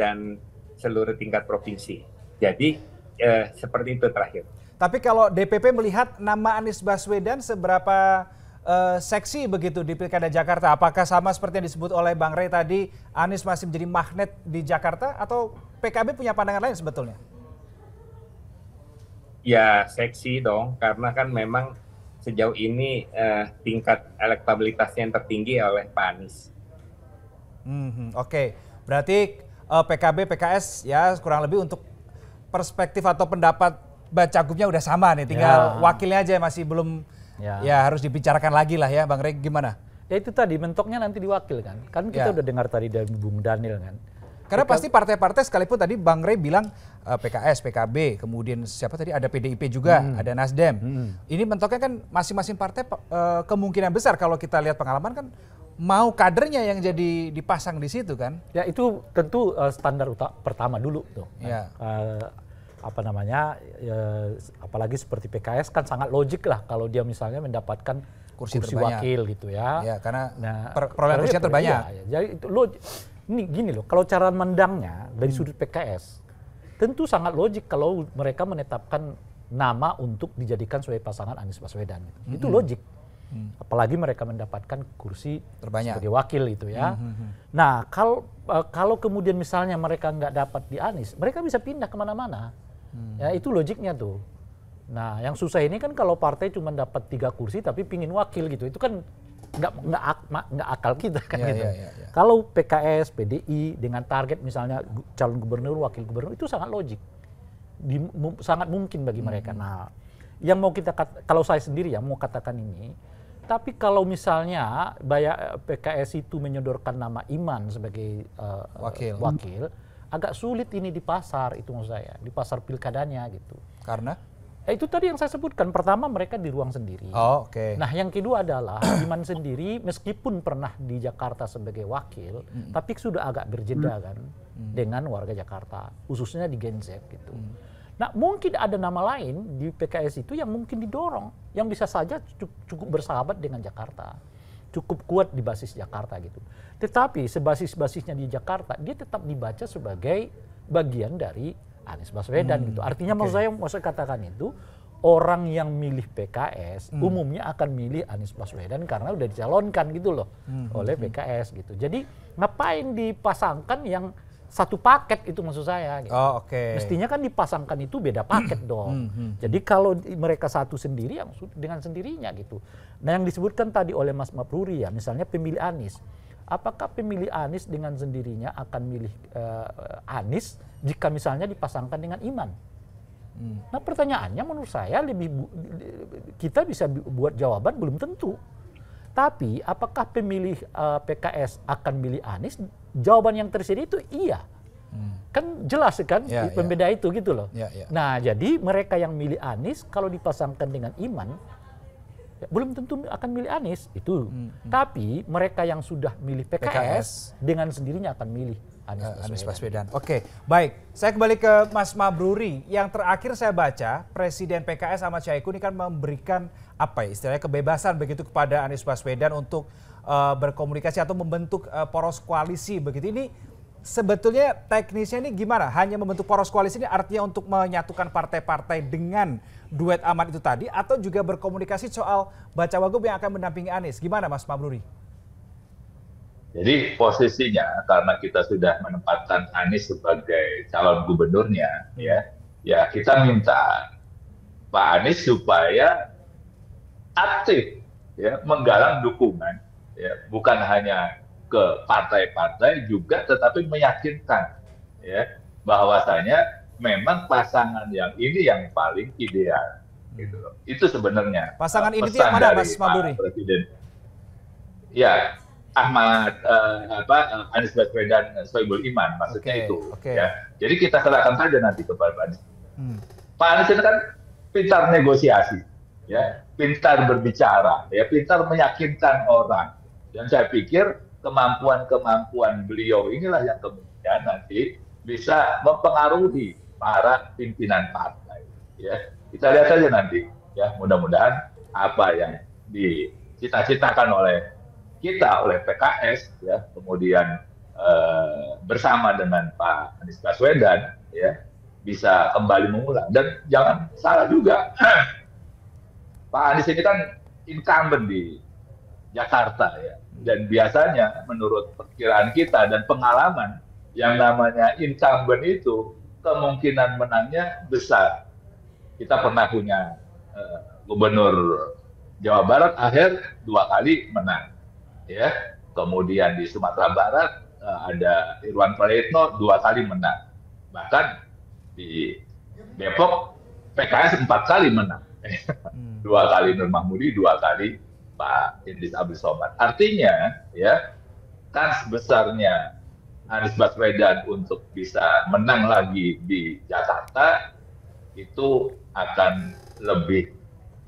dan seluruh tingkat provinsi. Jadi eh, seperti itu terakhir. Tapi kalau DPP melihat nama Anies Baswedan seberapa Eh, seksi begitu di Pilkada Jakarta. Apakah sama seperti yang disebut oleh Bang Rey tadi, Anies masih menjadi magnet di Jakarta atau PKB punya pandangan lain sebetulnya? Ya, seksi dong karena kan memang sejauh ini eh, tingkat elektabilitasnya yang tertinggi oleh Pak Anies. Hmm, Oke, okay. berarti eh, PKB, PKS ya kurang lebih untuk perspektif atau pendapat bacagupnya udah sama nih, tinggal ya. wakilnya aja masih belum Ya. ya harus dibicarakan lagi lah ya Bang Rek gimana? Ya itu tadi mentoknya nanti diwakil kan. Kan kita ya. udah dengar tadi dari Bung Daniel kan. Karena pasti partai-partai sekalipun tadi Bang Rey bilang uh, eh, PKS, PKB, kemudian siapa tadi ada PDIP juga, hmm. ada Nasdem. Hmm. Ini mentoknya kan masing-masing partai uh, kemungkinan besar kalau kita lihat pengalaman kan mau kadernya yang jadi dipasang di situ kan? Ya itu tentu uh, standar pertama dulu tuh. Kan? Ya. Uh, apa namanya e, apalagi seperti PKS kan sangat logik lah kalau dia misalnya mendapatkan kursi, kursi wakil gitu ya. Ya karena nah, per, perolehan kursinya terbanyak. Ya, jadi itu lo ini gini loh kalau cara mendangnya dari hmm. sudut PKS tentu sangat logik kalau mereka menetapkan nama untuk dijadikan sebagai pasangan Anies Baswedan. Hmm. Itu logik. Hmm. Apalagi mereka mendapatkan kursi terbanyak sebagai wakil itu ya. Hmm, hmm. hmm. Nah, kalau eh, kalau kemudian misalnya mereka nggak dapat di Anies, mereka bisa pindah kemana-mana Ya, hmm. Ya itu logiknya tuh. Nah, yang susah ini kan kalau partai cuma dapat tiga kursi tapi pingin wakil gitu, itu kan nggak nggak nggak akal kita kan ya, gitu. Ya, ya, ya. Kalau PKS, PDI dengan target misalnya calon gubernur, wakil gubernur itu sangat logik, Di, mu, sangat mungkin bagi hmm. mereka. Nah, yang mau kita kat, kalau saya sendiri ya mau katakan ini, tapi kalau misalnya PKS itu menyodorkan nama Iman sebagai uh, wakil, wakil agak sulit ini di pasar itu menurut saya di pasar pilkadanya gitu karena eh, itu tadi yang saya sebutkan pertama mereka di ruang sendiri oh, oke okay. nah yang kedua adalah Iman sendiri meskipun pernah di Jakarta sebagai wakil hmm. tapi sudah agak berjeda mm. kan hmm. dengan warga Jakarta khususnya di Gen Z gitu hmm. Nah, mungkin ada nama lain di PKS itu yang mungkin didorong, yang bisa saja cukup bersahabat dengan Jakarta, cukup kuat di basis Jakarta gitu. Tetapi sebasis-basisnya di Jakarta, dia tetap dibaca sebagai bagian dari Anies Baswedan hmm. gitu. Artinya okay. maksud saya mau saya katakan itu orang yang milih PKS hmm. umumnya akan milih Anies Baswedan karena udah dicalonkan gitu loh hmm. hmm oleh hmm. PKS gitu. Jadi ngapain dipasangkan yang satu paket itu maksud saya. Gitu. Oh, Okay. Mestinya kan dipasangkan itu beda paket hmm, dong. Jadi kalau mereka satu sendiri yang dengan sendirinya gitu. Nah yang disebutkan tadi oleh Mas Mapruri ya, misalnya pemilih Anies apakah pemilih Anies dengan sendirinya akan milih uh, Anies jika misalnya dipasangkan dengan Iman? Hmm. Nah pertanyaannya menurut saya lebih kita bisa buat jawaban belum tentu. Tapi apakah pemilih uh, eh, PKS akan milih Anies? Jawaban yang tersedia itu iya. Hmm. Kan jelas kan ya, pembeda ya. itu gitu loh. Ya, ya. Nah jadi mereka yang milih Anies kalau dipasangkan dengan Iman Ya, belum tentu akan milih Anies itu. Hmm, hmm. Tapi mereka yang sudah milih PKS, PKS. dengan sendirinya akan milih Anies eh, Baswedan. Anies Baswedan. Oke, baik. Saya kembali ke Mas Mabruri. Yang terakhir saya baca, Presiden PKS Ahmad Syahiku ini kan memberikan apa ya, istilahnya kebebasan begitu kepada Anies Baswedan untuk uh, berkomunikasi atau membentuk uh, poros koalisi begitu. Ini sebetulnya teknisnya ini gimana? Hanya membentuk poros koalisi ini artinya untuk menyatukan partai-partai dengan duet amat itu tadi atau juga berkomunikasi soal baca wagub yang akan mendampingi Anies? Gimana Mas Mabruri? Jadi posisinya karena kita sudah menempatkan Anies sebagai calon gubernurnya, hmm. ya, ya kita minta Pak Anies supaya aktif ya menggalang dukungan, ya, bukan hanya ke partai-partai juga, tetapi meyakinkan ya bahwasanya memang pasangan yang ini yang paling ideal. Gitu loh. Itu sebenarnya. Pasangan ini yang mana Mas Maduri? Presiden. Ya, Ahmad uh, apa eh, Anies Baswedan eh, Soebul Iman maksudnya okay, itu. Okay. Ya. Jadi kita serahkan saja nanti kepada Pak Anies. Hmm. Pak Anies itu kan pintar negosiasi, ya, pintar berbicara, ya, pintar meyakinkan orang. Dan saya pikir kemampuan-kemampuan beliau inilah yang kemudian nanti bisa mempengaruhi para pimpinan partai. Ya, kita lihat saja nanti. Ya, mudah-mudahan apa yang dicita-citakan oleh kita oleh PKS ya kemudian eh, bersama dengan Pak Anies Baswedan ya bisa kembali mengulang dan jangan salah juga Pak Anies ini kan incumbent di Jakarta ya dan biasanya menurut perkiraan kita dan pengalaman yang namanya incumbent itu kemungkinan menangnya besar. Kita pernah punya uh, gubernur Jawa Barat akhir dua kali menang, ya. Kemudian di Sumatera Barat uh, ada Irwan Prayitno dua kali menang. Bahkan di Depok PKS empat kali menang, hmm. dua kali Nur Mahmudi, dua kali Pak Indis Abdul Somad. Artinya, ya, kans besarnya Anies Baswedan untuk bisa menang lagi di Jakarta itu akan lebih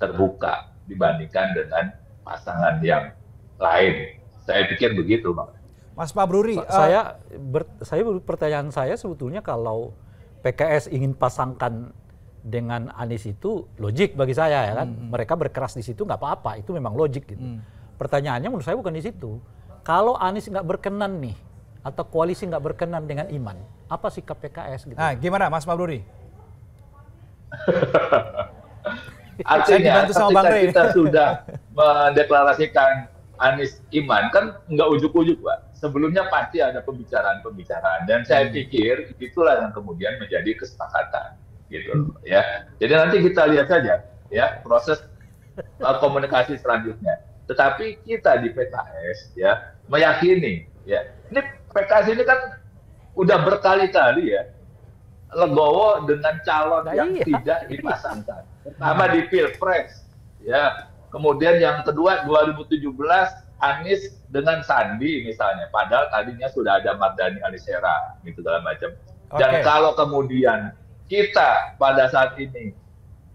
terbuka dibandingkan dengan pasangan yang lain. Saya pikir begitu, Bang. Mas Pabruri, uh, eh, saya ber, saya pertanyaan saya sebetulnya kalau PKS ingin pasangkan dengan Anies itu logik bagi saya ya kan. Hmm. Mereka berkeras di situ nggak apa-apa, itu memang logik gitu. Hmm. Pertanyaannya menurut saya bukan di situ. Kalau Anies nggak berkenan nih atau koalisi nggak berkenan dengan iman. Apa sikap PKS? Gitu? Nah, gimana Mas Mabruri? Artinya ketika kita sudah mendeklarasikan Anies Iman kan nggak ujuk-ujuk Pak. Sebelumnya pasti ada pembicaraan-pembicaraan dan saya hmm. pikir itulah yang kemudian menjadi kesepakatan gitu ya. Jadi nanti kita lihat saja ya proses eh, komunikasi selanjutnya. Tetapi kita di PKS ya meyakini ya ini PKS ini kan udah berkali-kali ya legowo dengan calon nah, yang iya. tidak dipasangkan. Pertama di Pilpres, ya. Kemudian yang kedua 2017 Anies dengan Sandi misalnya, padahal tadinya sudah ada Mardani Alisera gitu dalam macam. Okay. Dan kalau kemudian kita pada saat ini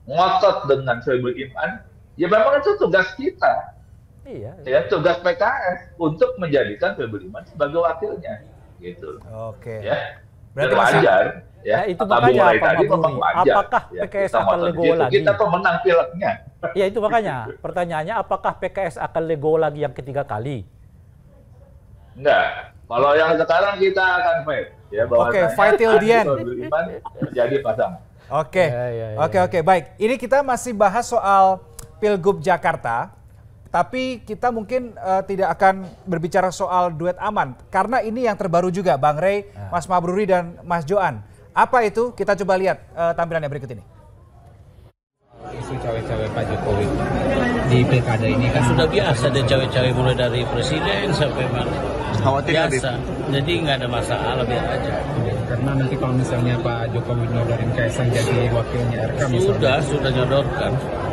ngotot dengan Soebul Iman, ya memang itu tugas kita Iya. Ya tugas PKS untuk menjadikan Febeliman sebagai wakilnya, gitu. Oke. Ya. Berarti Dan wajar. Ya, ya itu makanya apa tadi memang wajar. Apakah ya, PKS akan lego lagi? Kita pemenang pileknya. Iya itu makanya. Pertanyaannya apakah PKS akan lego lagi yang ketiga kali? Enggak. Kalau yang sekarang kita akan fight. Ya, Oke, okay, fight till the end. Jadi pasang, Oke, okay. ya, ya, ya. oke, okay, oke, baik. Ini kita masih bahas soal Pilgub Jakarta. Tapi kita mungkin uh, tidak akan berbicara soal duet aman karena ini yang terbaru juga Bang Rey, ya. Mas Mabruri dan Mas Joan. Apa itu? Kita coba lihat uh, tampilannya berikut ini. Isu cawe-cawe Pak Jokowi di pilkada ini kan sudah biasa ada cawe-cawe mulai dari presiden sampai mana. biasa. Jadi nggak ada masalah biar aja. Karena nanti kalau misalnya Pak Jokowi nyodorin Kaisang jadi wakilnya RK sudah misalnya. sudah nyodorkan.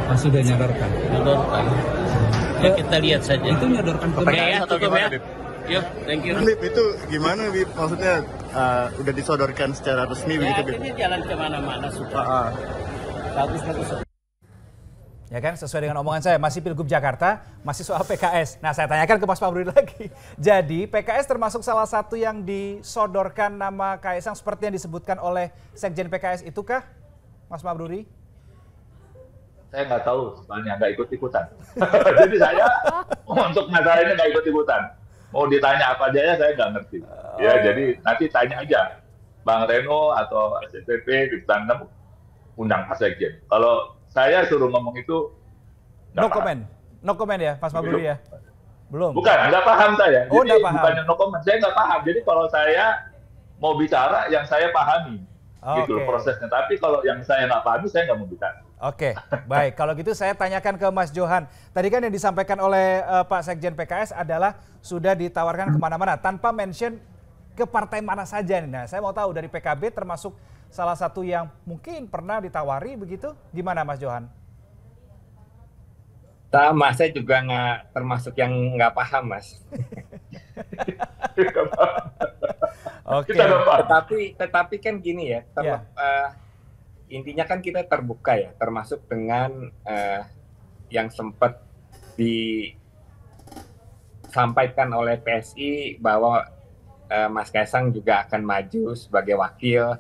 Ah, sudah nyodorkan. Nyodorkan. Hmm. Ya, kita lihat saja. Itu nyodorkan ke PKS atau gimana, ya. Yo, ya. thank you. Bip, itu gimana, Bip? Maksudnya uh, udah disodorkan secara resmi ya, begitu, Bip? Ini jalan kemana-mana, suka. Uh, ah, ah. Bagus-bagus. Uh. Ya kan, sesuai dengan omongan saya, masih Pilgub Jakarta, masih soal PKS. Nah, saya tanyakan ke Mas Pambudi lagi. Jadi, PKS termasuk salah satu yang disodorkan nama Kaisang seperti yang disebutkan oleh Sekjen PKS itukah, Mas Mabruri? saya nggak tahu soalnya nggak ikut ikutan. Jadi saya untuk masalah ini nggak ikut ikutan. Mau ditanya apa aja ya saya nggak ngerti. ya oh. jadi nanti tanya aja Bang Reno atau SCTP di Tandem undang Pak Sekjen. Kalau saya suruh ngomong itu no paham. comment, no comment ya Pak Mabudi ya. Belum. Bukan, nggak paham saya. Oh, jadi paham. bukannya no comment, saya nggak paham. Jadi kalau saya mau bicara yang saya pahami, oh, gitu okay. prosesnya. Tapi kalau yang saya nggak pahami, saya nggak mau bicara. Oke, baik. Kalau gitu saya tanyakan ke Mas Johan. Tadi kan yang disampaikan oleh uh, Pak Sekjen PKS adalah sudah ditawarkan kemana-mana tanpa mention ke partai mana saja. Nih. Nah, saya mau tahu dari PKB termasuk salah satu yang mungkin pernah ditawari begitu. Gimana Mas Johan? Sama, saya juga nggak termasuk yang nggak paham, Mas. Oke. Okay. Tetapi, tetapi kan gini ya, terlep, yeah. Ya. uh, intinya kan kita terbuka ya, termasuk dengan uh, yang sempat disampaikan oleh PSI bahwa uh, Mas Kaisang juga akan maju sebagai wakil.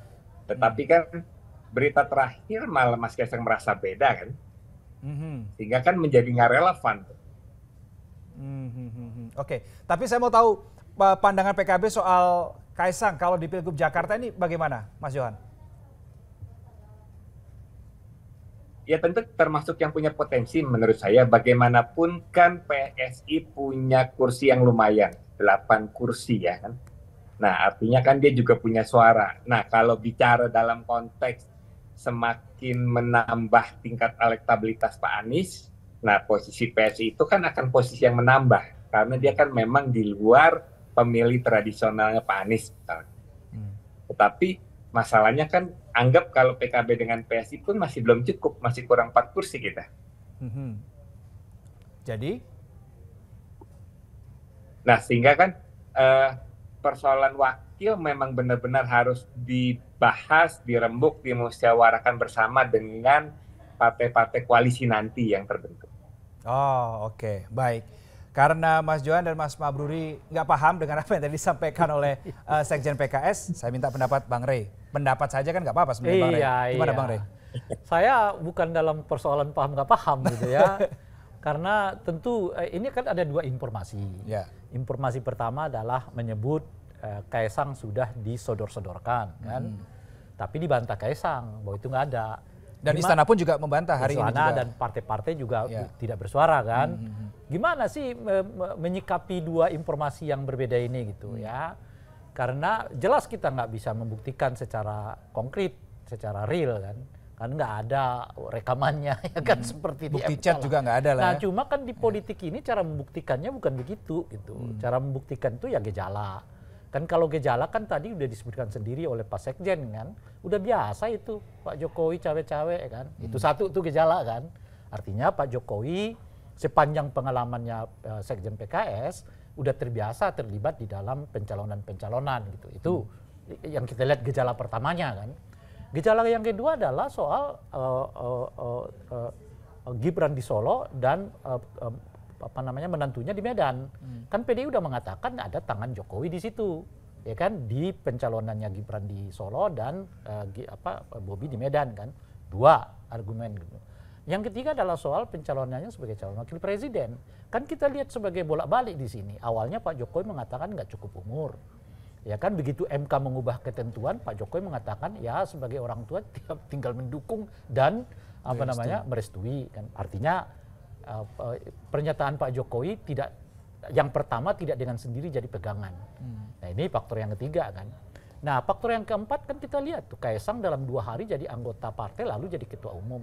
Tetapi hmm. kan berita terakhir malah Mas Kaisang merasa beda kan, hmm. sehingga kan menjadi nggak relevan. Hmm, Oke, okay. tapi saya mau tahu eh, pandangan PKB soal Kaisang kalau di Pilgub Jakarta ini bagaimana, Mas Johan? Ya tentu termasuk yang punya potensi menurut saya bagaimanapun kan PSI punya kursi yang lumayan, 8 kursi ya kan. Nah, artinya kan dia juga punya suara. Nah, kalau bicara dalam konteks semakin menambah tingkat elektabilitas Pak Anies, nah posisi PSI itu kan akan posisi yang menambah karena dia kan memang di luar pemilih tradisionalnya Pak Anies. Hmm. Tetapi masalahnya kan anggap kalau PKB dengan PSI pun masih belum cukup, masih kurang empat kursi kita. Mm-hmm. Jadi, nah sehingga kan uh, persoalan wakil memang benar-benar harus dibahas, dirembuk, dimusyawarakan bersama dengan partai-partai koalisi nanti yang terbentuk. Oh oke, okay. baik karena Mas Johan dan Mas Mabruri nggak paham dengan apa yang tadi disampaikan oleh uh, Sekjen PKS, saya minta pendapat Bang Rey pendapat saja kan nggak apa-apa sebenarnya iya, Bang Rey. Iya, Gimana iya. Bang Rey? Saya bukan dalam persoalan paham nggak paham gitu ya. Karena tentu eh, ini kan ada dua informasi. Ya. Informasi pertama adalah menyebut eh, Kaisang sudah disodor-sodorkan kan. Hmm. Tapi dibantah Kaisang bahwa itu nggak ada. Dan Gimana, istana pun juga membantah hari istana ini Istana dan partai-partai juga ya. tidak bersuara kan. Hmm, hmm, hmm. Gimana sih me me menyikapi dua informasi yang berbeda ini gitu hmm. ya? karena jelas kita nggak bisa membuktikan secara konkret, secara real kan kan nggak ada rekamannya ya kan hmm. seperti bukti di chat juga nggak ada lah. Nah ya. cuma kan di iya. politik ini cara membuktikannya bukan begitu gitu. Hmm. Cara membuktikan itu ya gejala. Kan kalau gejala kan tadi udah disebutkan sendiri oleh Pak Sekjen kan, udah biasa itu Pak Jokowi cawe-cawe ya kan. Hmm. Itu satu tuh gejala kan. Artinya Pak Jokowi sepanjang pengalamannya uh, Sekjen PKS udah terbiasa terlibat di dalam pencalonan pencalonan gitu itu hmm. yang kita lihat gejala pertamanya kan gejala yang kedua adalah soal uh, uh, uh, uh, Gibran di Solo dan uh, uh, apa namanya menantunya di Medan hmm. kan PDI udah mengatakan ada tangan Jokowi di situ ya kan di pencalonannya Gibran di Solo dan uh, apa Bobi di Medan kan dua argumen gitu yang ketiga adalah soal pencalonannya sebagai calon wakil presiden. Kan kita lihat sebagai bolak-balik di sini. Awalnya Pak Jokowi mengatakan nggak cukup umur. Ya kan begitu MK mengubah ketentuan, Pak Jokowi mengatakan ya sebagai orang tua tinggal mendukung dan apa Merestui. namanya merestui. Kan artinya pernyataan Pak Jokowi tidak yang pertama tidak dengan sendiri jadi pegangan. Hmm. Nah ini faktor yang ketiga kan. Nah faktor yang keempat kan kita lihat tuh Kaisang dalam dua hari jadi anggota partai lalu jadi ketua umum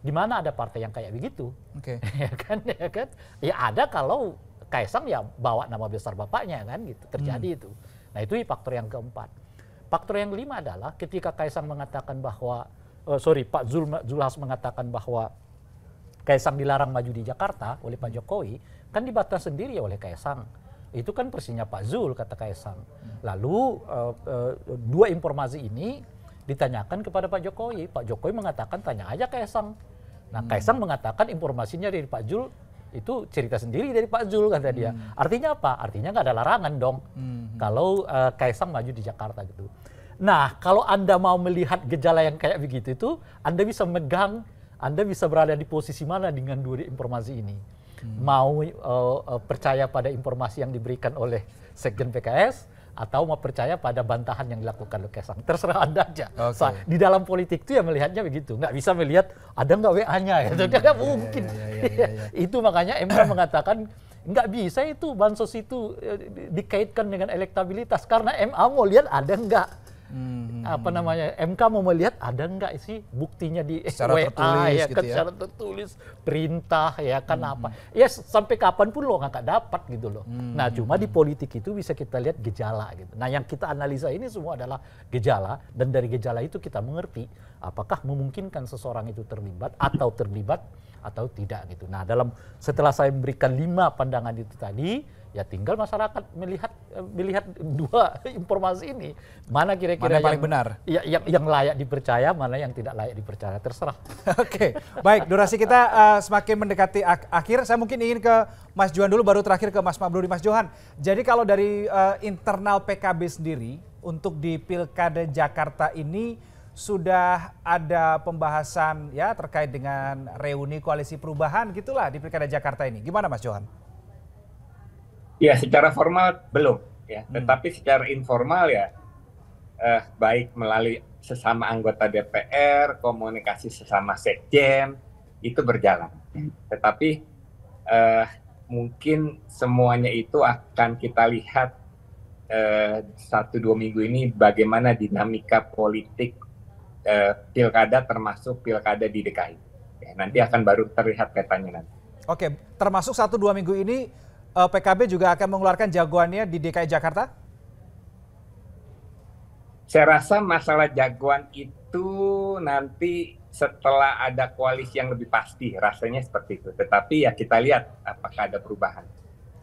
di mana ada partai yang kayak begitu? Oke. Okay. ya kan, ya kan? Ya ada kalau Kaisang ya bawa nama besar bapaknya kan gitu. Terjadi hmm. itu. Nah, itu faktor yang keempat. Faktor yang kelima adalah ketika Kaisang mengatakan bahwa uh, sorry Pak Zul, Zulhas mengatakan bahwa Kaisang dilarang maju di Jakarta oleh Pak hmm. Jokowi, kan dibatas sendiri oleh Kaisang. Itu kan persisnya Pak Zul kata Kaisang. Hmm. Lalu uh, uh, dua informasi ini ditanyakan kepada Pak Jokowi. Pak Jokowi mengatakan tanya aja Kaisang. Nah, hmm. Kaisang mengatakan informasinya dari Pak Jul itu cerita sendiri dari Pak Jul kan tadi Hmm. Artinya apa? Artinya nggak ada larangan dong hmm. kalau uh, Kaisang maju di Jakarta gitu. Nah, kalau Anda mau melihat gejala yang kayak begitu itu, Anda bisa megang, Anda bisa berada di posisi mana dengan dua informasi ini. Hmm. Mau uh, uh, percaya pada informasi yang diberikan oleh Sekjen PKS atau mau percaya pada bantahan yang dilakukan oleh sang Terserah Anda aja. Okay. So, di dalam politik itu ya melihatnya begitu. Nggak bisa melihat ada nggak WA-nya. Ya. Hmm. Itu nggak iya, iya, mungkin. Iya, itu makanya MK mengatakan nggak bisa itu bansos itu eh, dikaitkan dengan elektabilitas karena MA mau lihat ada nggak hmm. apa namanya MK mau melihat ada nggak sih buktinya di secara WA tertulis, ya gitu kan ya. secara tertulis perintah ya kan hmm. apa ya sampai kapanpun lo nggak dapat gitu loh hmm. nah cuma di politik itu bisa kita lihat gejala gitu nah yang kita analisa ini semua adalah gejala dan dari gejala itu kita mengerti apakah memungkinkan seseorang itu terlibat atau terlibat atau tidak gitu nah dalam setelah saya memberikan lima pandangan itu tadi Ya tinggal masyarakat melihat eh, melihat dua informasi ini mana kira-kira yang paling benar. Ya, yang yang layak dipercaya, mana yang tidak layak dipercaya terserah. Oke, okay. baik durasi kita uh, semakin mendekati ak akhir. Saya mungkin ingin ke Mas Johan dulu, baru terakhir ke Mas Mabruri, Mas Johan. Jadi kalau dari uh, internal PKB sendiri untuk di pilkada Jakarta ini sudah ada pembahasan ya terkait dengan reuni koalisi perubahan gitulah di Pilkada Jakarta ini. Gimana Mas Johan? ya secara formal belum ya hmm. tetapi secara informal ya eh, baik melalui sesama anggota DPR komunikasi sesama sekjen itu berjalan hmm. tetapi eh, mungkin semuanya itu akan kita lihat eh, satu dua minggu ini bagaimana dinamika politik eh, pilkada termasuk pilkada di DKI. Ya, nanti akan baru terlihat petanya nanti. Oke, termasuk satu dua minggu ini Eh, PKB juga akan mengeluarkan jagoannya di DKI Jakarta? Saya rasa masalah jagoan itu nanti setelah ada koalisi yang lebih pasti, rasanya seperti itu. Tetapi ya kita lihat apakah ada perubahan.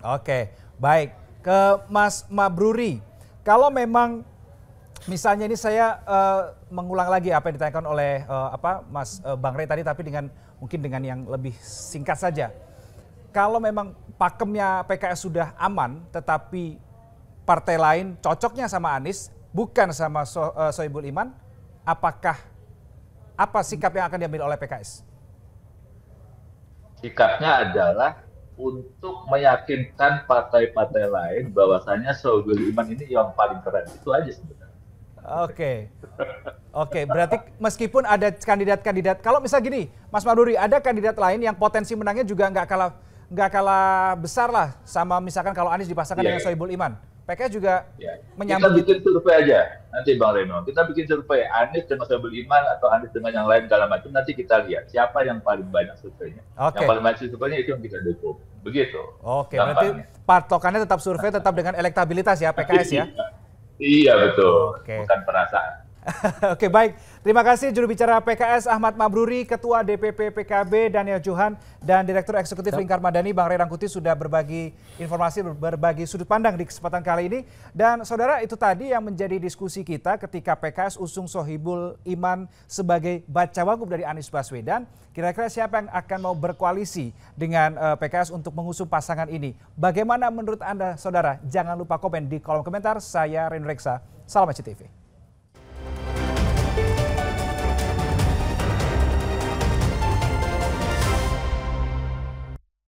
Oke, baik. Ke Mas Mabruri, kalau memang misalnya ini saya uh, mengulang lagi apa yang ditanyakan oleh uh, apa Mas uh, Bang Rey tadi, tapi dengan mungkin dengan yang lebih singkat saja kalau memang pakemnya PKS sudah aman, tetapi partai lain cocoknya sama Anies, bukan sama so, eh, Soebul Iman, apakah apa sikap yang akan diambil oleh PKS? Sikapnya adalah untuk meyakinkan partai-partai lain bahwasannya Soebul Iman ini yang paling keren. Itu aja sebenarnya. Oke. Okay. Oke, okay, berarti meskipun ada kandidat-kandidat, kalau misal gini, Mas Maduri, ada kandidat lain yang potensi menangnya juga nggak kalah nggak kalah besar lah sama misalkan kalau Anies dipasangkan yeah. dengan iya. Soebul Iman. PKS juga yeah. menyambut. Kita bikin survei aja nanti Bang Reno. Kita bikin survei Anies dengan Soebul Iman atau Anies dengan yang lain dalam macam. Nanti kita lihat siapa yang paling banyak surveinya. Okay. Yang paling banyak surveinya itu yang kita dukung. Begitu. Oke, okay, berarti patokannya tetap survei tetap dengan elektabilitas ya PKS ya. Iya betul. Okay. Bukan perasaan. Oke baik, terima kasih juru bicara PKS Ahmad Mabruri, Ketua DPP PKB Daniel Johan dan Direktur Eksekutif Lingkar Madani Bang Ray Rangkuti sudah berbagi informasi, berbagi sudut pandang di kesempatan kali ini. Dan saudara itu tadi yang menjadi diskusi kita ketika PKS usung Sohibul Iman sebagai baca wagub dari Anies Baswedan. Kira-kira siapa yang akan mau berkoalisi dengan eh, PKS untuk mengusung pasangan ini? Bagaimana menurut Anda saudara? Jangan lupa komen di kolom komentar. Saya Ren Reksa, Salam CTV.